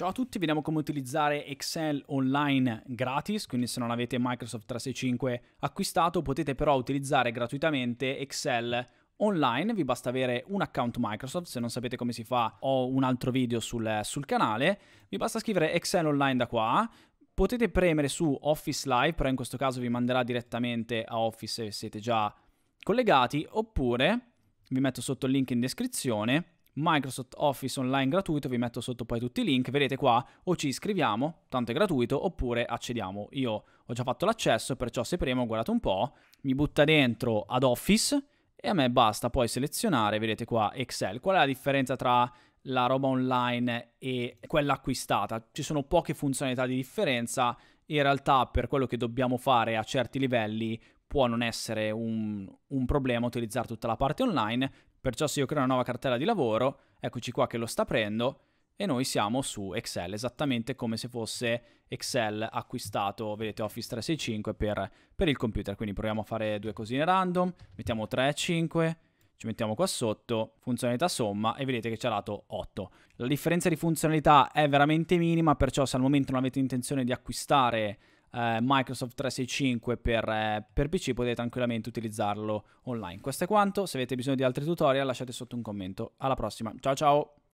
Ciao a tutti, vediamo come utilizzare Excel online gratis, quindi se non avete Microsoft 365 acquistato potete però utilizzare gratuitamente Excel online, vi basta avere un account Microsoft, se non sapete come si fa ho un altro video sul, sul canale, vi basta scrivere Excel online da qua, potete premere su Office Live, però in questo caso vi manderà direttamente a Office se siete già collegati, oppure vi metto sotto il link in descrizione, Microsoft Office online gratuito, vi metto sotto poi tutti i link, vedete qua o ci iscriviamo, tanto è gratuito, oppure accediamo. Io ho già fatto l'accesso, perciò se premo, guardate un po', mi butta dentro ad Office e a me basta poi selezionare, vedete qua, Excel. Qual è la differenza tra la roba online e quella acquistata? Ci sono poche funzionalità di differenza, in realtà per quello che dobbiamo fare a certi livelli può non essere un, un, problema utilizzare tutta la parte online, Perciò se io creo una nuova cartella di lavoro, eccoci qua che lo sta aprendo e noi siamo su Excel, esattamente come se fosse Excel acquistato, vedete Office 365 per, per il computer. Quindi proviamo a fare due cosine random, mettiamo 3 e 5, ci mettiamo qua sotto, funzionalità somma e vedete che ci ha dato 8. La differenza di funzionalità è veramente minima, perciò se al momento non avete intenzione di acquistare eh, Microsoft 365 per, eh, per PC potete tranquillamente utilizzarlo online. Questo è quanto, se avete bisogno di altri tutorial lasciate sotto un commento. Alla prossima, ciao ciao!